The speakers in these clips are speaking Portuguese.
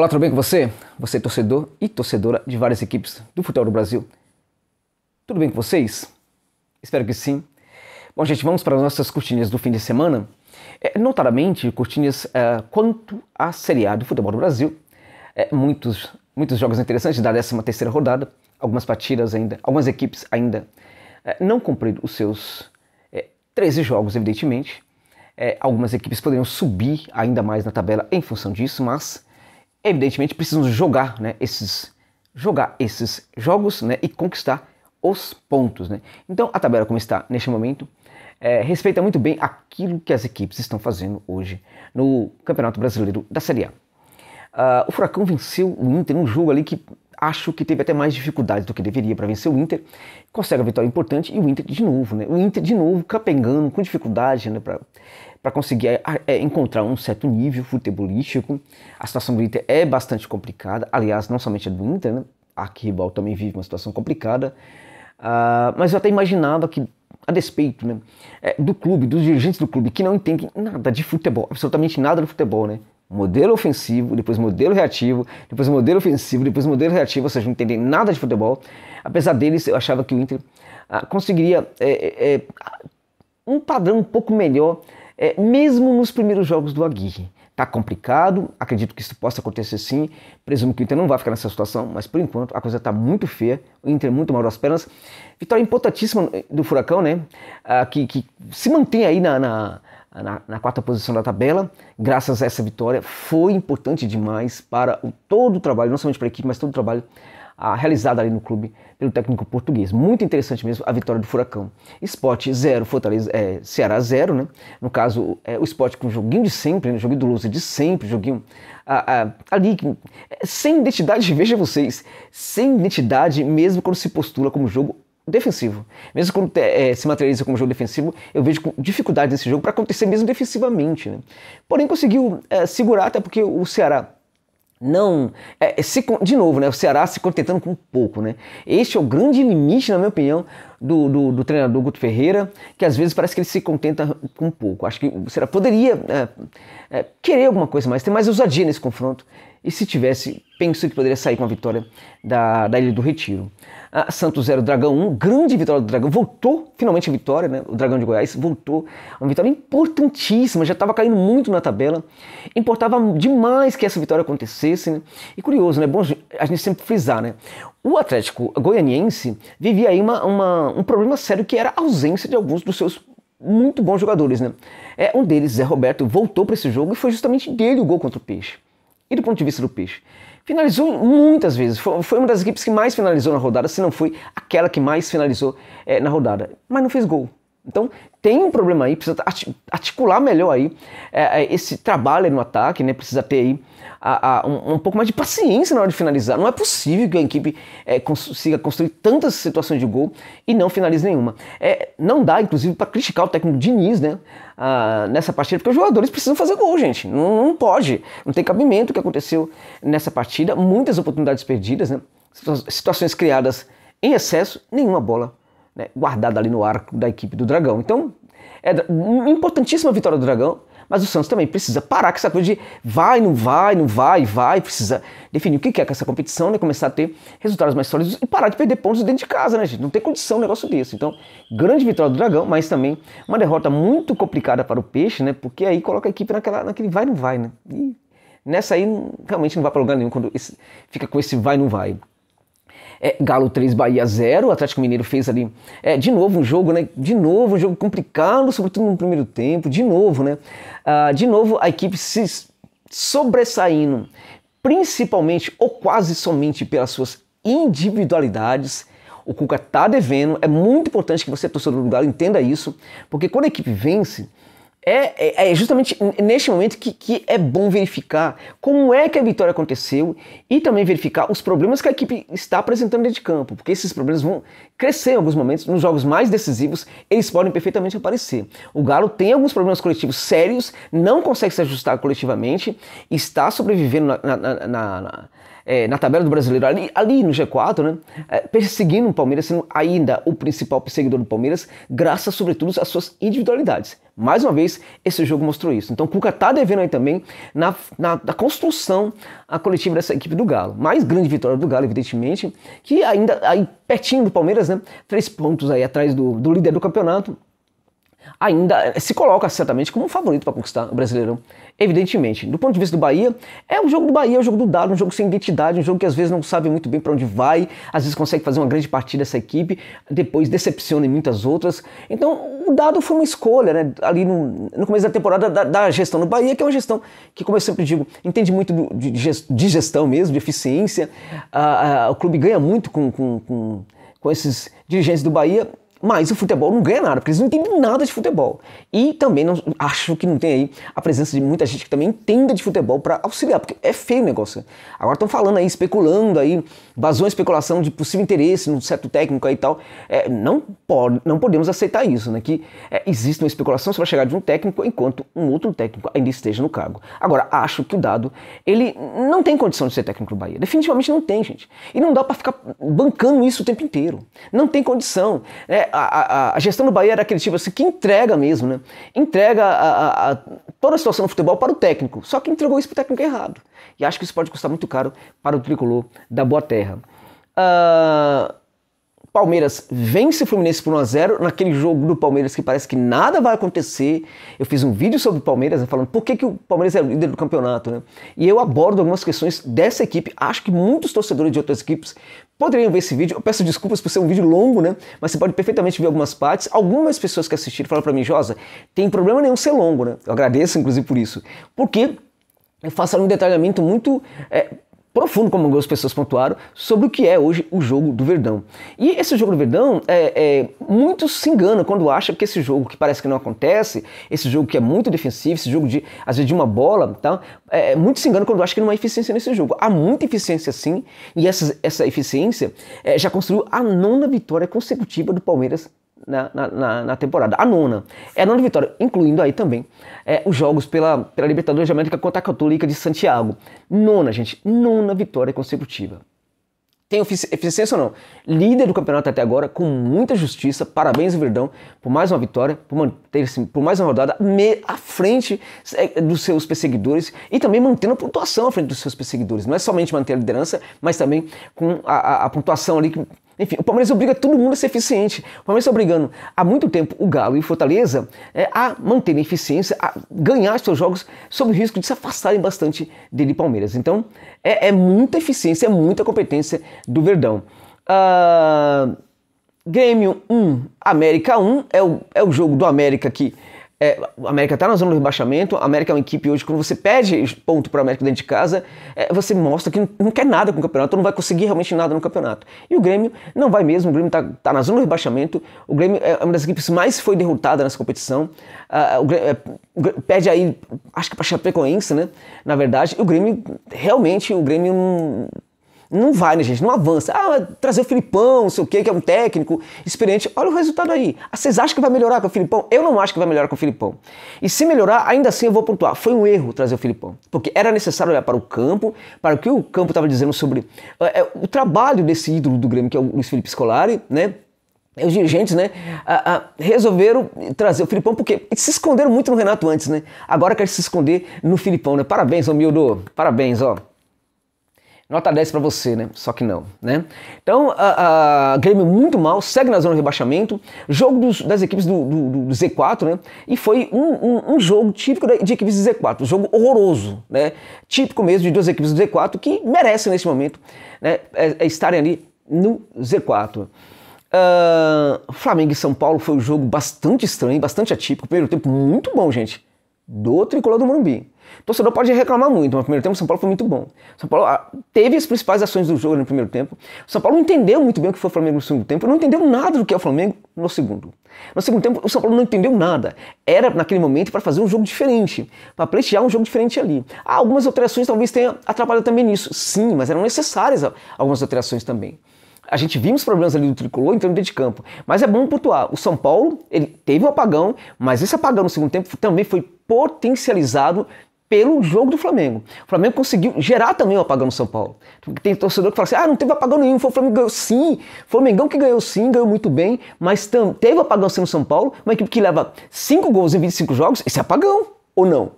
Olá, tudo bem com você? Você é torcedor e torcedora de várias equipes do futebol do Brasil. Tudo bem com vocês? Espero que sim. Bom, gente, vamos para as nossas curtinhas do fim de semana. É, notadamente, curtinhas é, quanto à Série A do futebol do Brasil. É, muitos, muitos jogos interessantes da 13 terceira rodada. Algumas partidas ainda, algumas equipes ainda é, não cumpriram os seus 13 é, jogos, evidentemente. É, algumas equipes poderiam subir ainda mais na tabela em função disso, mas evidentemente precisam jogar, né, esses jogar esses jogos, né, e conquistar os pontos, né? Então a tabela como está neste momento é, respeita muito bem aquilo que as equipes estão fazendo hoje no Campeonato Brasileiro da Série A. Uh, o Furacão venceu o Inter um jogo ali que Acho que teve até mais dificuldades do que deveria para vencer o Inter. Consegue a vitória importante e o Inter de novo, né? O Inter de novo capengando com dificuldade, né? Pra, para conseguir é, é, encontrar um certo nível futebolístico. A situação do Inter é bastante complicada. Aliás, não somente a do Inter, né? A Arquirrival também vive uma situação complicada. Uh, mas eu até imaginava que a despeito né, é, do clube, dos dirigentes do clube, que não entendem nada de futebol, absolutamente nada de futebol, né? modelo ofensivo, depois modelo reativo, depois modelo ofensivo, depois modelo reativo, ou seja, não entendem nada de futebol. Apesar deles, eu achava que o Inter ah, conseguiria é, é, é, um padrão um pouco melhor, é, mesmo nos primeiros jogos do Aguirre. Tá complicado, acredito que isso possa acontecer sim. Presumo que o Inter não vai ficar nessa situação, mas por enquanto a coisa está muito feia. O Inter é muito mal das pernas. Vitória importantíssima do Furacão, né? Ah, que, que se mantém aí na, na na, na, quarta posição da tabela, graças a essa vitória, foi importante demais para o, todo o trabalho, não somente para a equipe, mas todo o trabalho ah, realizado ali no clube pelo técnico português. Muito interessante mesmo a vitória do Furacão. Esporte 0, Fortaleza, é, Ceará 0, né? No caso, é, o esporte com o joguinho de sempre, né? joguinho do Lusa de sempre, joguinho ali, é, sem identidade, veja vocês, sem identidade, mesmo quando se postula como jogo defensivo. Mesmo quando é, é, se materializa como jogo defensivo, eu vejo dificuldade nesse jogo para acontecer mesmo defensivamente. Né? Porém, conseguiu é, segurar, até porque o Ceará não é, é se, de novo né o Ceará se contentando com pouco né este é o grande limite na minha opinião do, do, do treinador Guto Ferreira que às vezes parece que ele se contenta com pouco acho que o Ceará poderia é, é, querer alguma coisa mais ter mais ousadia nesse confronto e se tivesse, penso que poderia sair com a vitória da, da Ilha do Retiro. Ah, Santos 0, Dragão 1, grande vitória do Dragão. Voltou, finalmente a vitória, né? O Dragão de Goiás voltou. Uma vitória importantíssima, já estava caindo muito na tabela. Importava demais que essa vitória acontecesse, né? E curioso, né? Bom a gente sempre frisar, né? O Atlético goianiense vivia aí uma, uma, um problema sério que era a ausência de alguns dos seus muito bons jogadores, né? É, um deles, Zé Roberto, voltou para esse jogo e foi justamente dele o gol contra o Peixe e do ponto de vista do peixe. Finalizou muitas vezes, foi uma das equipes que mais finalizou na rodada, se não foi aquela que mais finalizou é, na rodada, mas não fez gol. Então tem um problema aí, precisa articular melhor aí é, é, esse trabalho no ataque, né? Precisa ter aí a, a, um, um, pouco mais de paciência na hora de finalizar. Não é possível que a equipe é, consiga construir tantas situações de gol e não finalize nenhuma. É, não dá, inclusive, para criticar o técnico Diniz, né? Ah, nessa partida, porque os jogadores precisam fazer gol, gente. Não, não pode, não tem cabimento o que aconteceu nessa partida. Muitas oportunidades perdidas, né? Situações criadas em excesso, nenhuma bola né, ali no arco da equipe do Dragão. Então, é importantíssima a vitória do Dragão, mas o Santos também precisa parar com essa coisa de vai, não vai, não vai, vai, precisa definir o que é com essa competição, né? Começar a ter resultados mais sólidos e parar de perder pontos dentro de casa, né, gente? Não tem condição um negócio desse. Então, grande vitória do Dragão, mas também uma derrota muito complicada para o Peixe, né? Porque aí coloca a equipe naquela, naquele vai, não vai, né? E nessa aí realmente não vai para lugar nenhum quando esse, fica com esse vai, não vai. É, Galo 3, Bahia 0. O Atlético Mineiro fez ali, é, de novo um jogo, né? De novo um jogo complicado, sobretudo no primeiro tempo. De novo, né? Ah, de novo a equipe se sobressaindo, principalmente ou quase somente pelas suas individualidades. O Cuca tá devendo. É muito importante que você, torcedor do Galo, entenda isso, porque quando a equipe vence, é, é, é, justamente neste momento que, que, é bom verificar como é que a vitória aconteceu e também verificar os problemas que a equipe está apresentando dentro de campo, porque esses problemas vão crescer em alguns momentos, nos jogos mais decisivos eles podem perfeitamente aparecer. O Galo tem alguns problemas coletivos sérios, não consegue se ajustar coletivamente, está sobrevivendo na, na, na, na é, na tabela do brasileiro, ali, ali no G4, né, é, perseguindo o Palmeiras, sendo ainda o principal perseguidor do Palmeiras, graças sobretudo às suas individualidades. Mais uma vez, esse jogo mostrou isso. Então, o Cuca está devendo aí também na, na, na, construção a coletiva dessa equipe do Galo. Mais grande vitória do Galo, evidentemente, que ainda aí pertinho do Palmeiras, né? Três pontos aí atrás do, do líder do campeonato ainda eh, se coloca certamente como um favorito para conquistar o Brasileirão, evidentemente. Do ponto de vista do Bahia, é um jogo do Bahia, é um jogo do dado, um jogo sem identidade, um jogo que às vezes não sabe muito bem para onde vai, às vezes consegue fazer uma grande partida essa equipe, depois decepciona em muitas outras. Então, o dado foi uma escolha, né? Ali no, no começo da temporada da, da, gestão do Bahia, que é uma gestão que, como eu sempre digo, entende muito do, de, de, gestão mesmo, de eficiência. Ah, ah, o clube ganha muito com, com, com, com esses dirigentes do Bahia mas o futebol não ganha nada, porque eles não entendem nada de futebol. E também não, acho que não tem aí a presença de muita gente que também entenda de futebol para auxiliar, porque é feio o negócio. Agora estão falando aí, especulando aí, vazou a especulação de possível interesse num certo técnico aí e tal. É, não, pode, não podemos aceitar isso, né? Que é, existe uma especulação sobre a chegada de um técnico enquanto um outro técnico ainda esteja no cargo. Agora, acho que o Dado, ele não tem condição de ser técnico do Bahia. Definitivamente não tem, gente. E não dá para ficar bancando isso o tempo inteiro. Não tem condição. Né? a, a, a, gestão do Bahia era aquele tipo assim que entrega mesmo, né? Entrega a, toda a situação do futebol para o técnico, só que entregou isso para o técnico errado. E acho que isso pode custar muito caro para o tricolor da Boa Terra. Uh, Palmeiras vence o Fluminense por 1x0, naquele jogo do Palmeiras que parece que nada vai acontecer. Eu fiz um vídeo sobre o Palmeiras, né, falando por que, que o Palmeiras é o líder do campeonato, né? E eu abordo algumas questões dessa equipe. Acho que muitos torcedores de outras equipes poderiam ver esse vídeo. Eu peço desculpas por ser um vídeo longo, né? Mas você pode perfeitamente ver algumas partes. Algumas pessoas que assistiram falaram para mim, Josa, tem problema nenhum ser longo, né? Eu agradeço, inclusive, por isso. Porque eu faço um detalhamento muito... É, profundo, como algumas pessoas pontuaram, sobre o que é hoje o jogo do Verdão. E esse jogo do Verdão, é, é, muitos se enganam quando acham que esse jogo que parece que não acontece, esse jogo que é muito defensivo, esse jogo de, às vezes de uma bola, tá? é, é muitos se enganam quando acham que não há eficiência nesse jogo. Há muita eficiência sim, e essa, essa eficiência é, já construiu a nona vitória consecutiva do Palmeiras na, na, na, temporada. A nona. É a nona vitória, incluindo aí também é, os jogos pela, pela Libertadores de América contra a Católica de Santiago. Nona, gente. Nona vitória consecutiva. Tem eficiência ou não? Líder do campeonato até agora, com muita justiça. Parabéns, Verdão, por mais uma vitória, por manter-se por mais uma rodada à frente é, dos seus perseguidores e também mantendo a pontuação à frente dos seus perseguidores. Não é somente manter a liderança, mas também com a, a, a pontuação ali que enfim, o Palmeiras obriga todo mundo a ser eficiente. O Palmeiras está obrigando há muito tempo o Galo e o Fortaleza é, a manter a eficiência, a ganhar seus jogos sob o risco de se afastarem bastante dele Palmeiras. Então, é, é muita eficiência, é muita competência do Verdão. Uh, Grêmio 1, América 1 é o, é o jogo do América que é, a América está na zona do rebaixamento, a América é uma equipe hoje, quando você pede ponto para América dentro de casa, é, você mostra que não quer nada com o campeonato, não vai conseguir realmente nada no campeonato. E o Grêmio não vai mesmo, o Grêmio está tá na zona do rebaixamento, o Grêmio é, é uma das equipes mais foi derrotada nessa competição, uh, o Grêmio, é, pede aí, acho que para Chapecoense, né, na verdade, o Grêmio, realmente, o Grêmio... Não, não vai, né, gente? Não avança. Ah, trazer o Filipão, não sei o quê, que é um técnico experiente. Olha o resultado aí. Ah, vocês acham que vai melhorar com o Filipão? Eu não acho que vai melhorar com o Filipão. E se melhorar, ainda assim eu vou pontuar. Foi um erro trazer o Filipão. Porque era necessário olhar para o campo, para o que o campo estava dizendo sobre uh, o trabalho desse ídolo do Grêmio, que é o Luiz Felipe Scolari, né? os dirigentes, né, resolveram trazer o Filipão, porque se esconderam muito no Renato antes, né? Agora quer se esconder no Filipão, né? Parabéns, ô Mildo, parabéns, ó. Nota 10 para você, né? Só que não, né? Então, a, a Grêmio muito mal, segue na zona de rebaixamento. Jogo dos, das equipes do, do, do, Z4, né? E foi um, um, um jogo típico de equipes do Z4, um jogo horroroso, né? Típico mesmo de duas equipes do Z4 que merecem nesse momento né? É, é estarem ali no Z4. Uh, ah, Flamengo e São Paulo foi um jogo bastante estranho, bastante atípico. Primeiro tempo muito bom, gente, do tricolor do Morumbi. O então, torcedor pode reclamar muito, mas no primeiro tempo o São Paulo foi muito bom. O São Paulo ah, teve as principais ações do jogo no primeiro tempo. O São Paulo não entendeu muito bem o que foi o Flamengo no segundo tempo, não entendeu nada do que é o Flamengo no segundo. No segundo tempo, o São Paulo não entendeu nada. Era, naquele momento, para fazer um jogo diferente, para pleitear um jogo diferente ali. Ah, algumas alterações talvez tenham atrapalhado também nisso. Sim, mas eram necessárias algumas alterações também a gente viu os problemas ali do tricolor entrando dentro de campo. Mas é bom pontuar: o São Paulo ele teve um apagão, mas esse apagão no segundo tempo também foi potencializado pelo jogo do Flamengo. O Flamengo conseguiu gerar também o um apagão no São Paulo. Tem torcedor que fala assim: ah, não teve apagão nenhum, foi o Flamengo que ganhou sim. O Flamengão que ganhou sim, ganhou muito bem, mas teve apagão sim no São Paulo. Uma equipe que leva 5 gols em 25 jogos, esse é apagão ou não?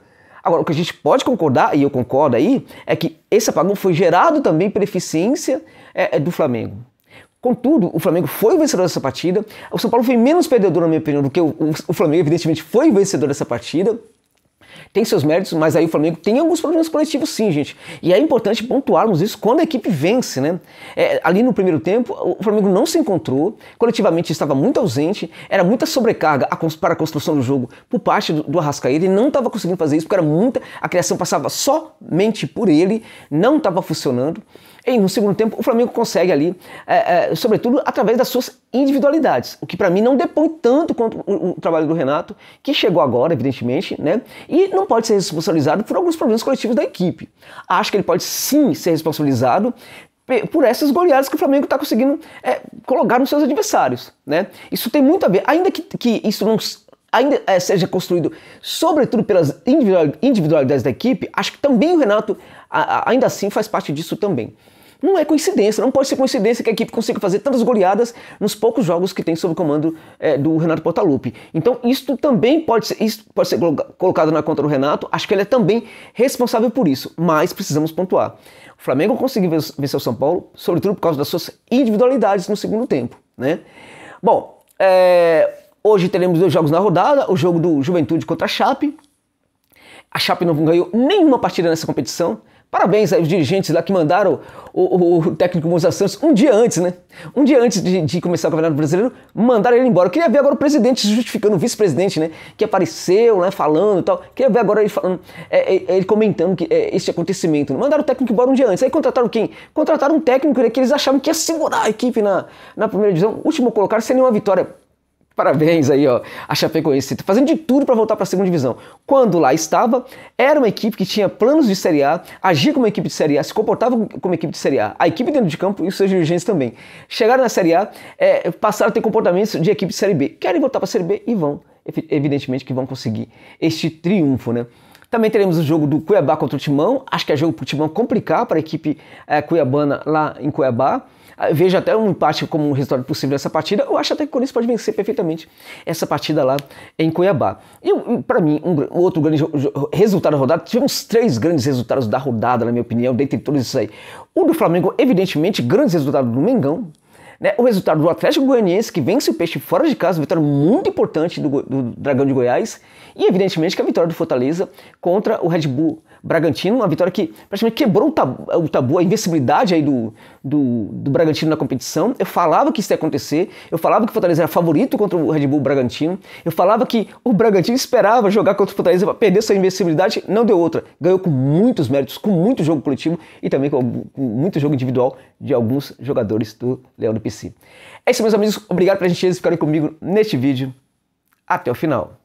Agora, o que a gente pode concordar, e eu concordo aí, é que esse apagão foi gerado também pela eficiência é, é, do Flamengo. Contudo, o Flamengo foi o vencedor dessa partida. O São Paulo foi menos perdedor, na minha opinião, do que o, o, o Flamengo, evidentemente, foi o vencedor dessa partida. Tem seus méritos, mas aí o Flamengo tem alguns problemas coletivos sim, gente. E é importante pontuarmos isso quando a equipe vence, né? É, ali no primeiro tempo, o Flamengo não se encontrou, coletivamente estava muito ausente, era muita sobrecarga para a construção do jogo por parte do, do Arrascaeta, ele não estava conseguindo fazer isso porque era muita, a criação passava somente por ele, não estava funcionando em no segundo tempo, o Flamengo consegue ali, é, é, sobretudo através das suas individualidades, o que para mim não depõe tanto quanto o, o, trabalho do Renato, que chegou agora, evidentemente, né? E não pode ser responsabilizado por alguns problemas coletivos da equipe. Acho que ele pode sim ser responsabilizado por essas goleadas que o Flamengo está conseguindo é, colocar nos seus adversários, né? Isso tem muito a ver, ainda que, que isso não ainda é, seja construído sobretudo pelas individualidades da equipe, acho que também o Renato ainda assim faz parte disso também. Não é coincidência, não pode ser coincidência que a equipe consiga fazer tantas goleadas nos poucos jogos que tem sob o comando é, do Renato Portaluppi. Então, isto também pode ser, pode ser colocado na conta do Renato, acho que ele é também responsável por isso, mas precisamos pontuar. O Flamengo conseguiu vencer o São Paulo, sobretudo por causa das suas individualidades no segundo tempo. Né? Bom, é, hoje teremos dois jogos na rodada, o jogo do Juventude contra a Chape. A Chape não ganhou nenhuma partida nessa competição, Parabéns aos dirigentes lá que mandaram o, o, o técnico Moisés Santos um dia antes, né? Um dia antes de, de, começar o Campeonato Brasileiro, mandaram ele embora. Eu queria ver agora o presidente justificando, o vice-presidente, né? Que apareceu, né? Falando e tal. queria ver agora ele falando, é, é, é, ele comentando que, é, esse acontecimento. Mandaram o técnico embora um dia antes. Aí contrataram quem? Contrataram um técnico né, que eles achavam que ia segurar a equipe na, na primeira divisão. Último colocado sem nenhuma vitória. Parabéns aí, ó. A Chapecoense tá fazendo de tudo para voltar para a segunda divisão. Quando lá estava, era uma equipe que tinha planos de Série A, agia como equipe de Série A, se comportava como equipe de Série A. A equipe dentro de campo e os seus dirigentes também. Chegaram na Série A, é, passaram a ter comportamentos de equipe de Série B. Querem voltar para a Série B e vão, evidentemente, que vão conseguir este triunfo, né? Também teremos o jogo do Cuiabá contra o Timão. Acho que é jogo para o Timão complicar para a equipe é, cuiabana lá em Cuiabá. Ah, vejo até um empate como um resultado possível nessa partida. Eu acho até que o Corinthians pode vencer perfeitamente essa partida lá em Cuiabá. E para mim, um outro grande resultado da rodada, tivemos três grandes resultados da rodada, na minha opinião, dentre todos isso aí. O do Flamengo, evidentemente, grandes resultados do Mengão, né? o resultado do Atlético Goianiense, que vence o Peixe fora de casa, vitória muito importante do, do, Dragão de Goiás, e evidentemente que a vitória do Fortaleza contra o Red Bull Bragantino, uma vitória que praticamente quebrou o tabu, o tabu a invencibilidade aí do, do, do, Bragantino na competição. Eu falava que isso ia acontecer, eu falava que o Fortaleza era favorito contra o Red Bull Bragantino, eu falava que o Bragantino esperava jogar contra o Fortaleza para perder sua invencibilidade, não deu outra. Ganhou com muitos méritos, com muito jogo coletivo e também com muito jogo individual de alguns jogadores do Leão do PC. É isso, meus amigos. Obrigado pela a gente ficarem comigo neste vídeo. Até o final.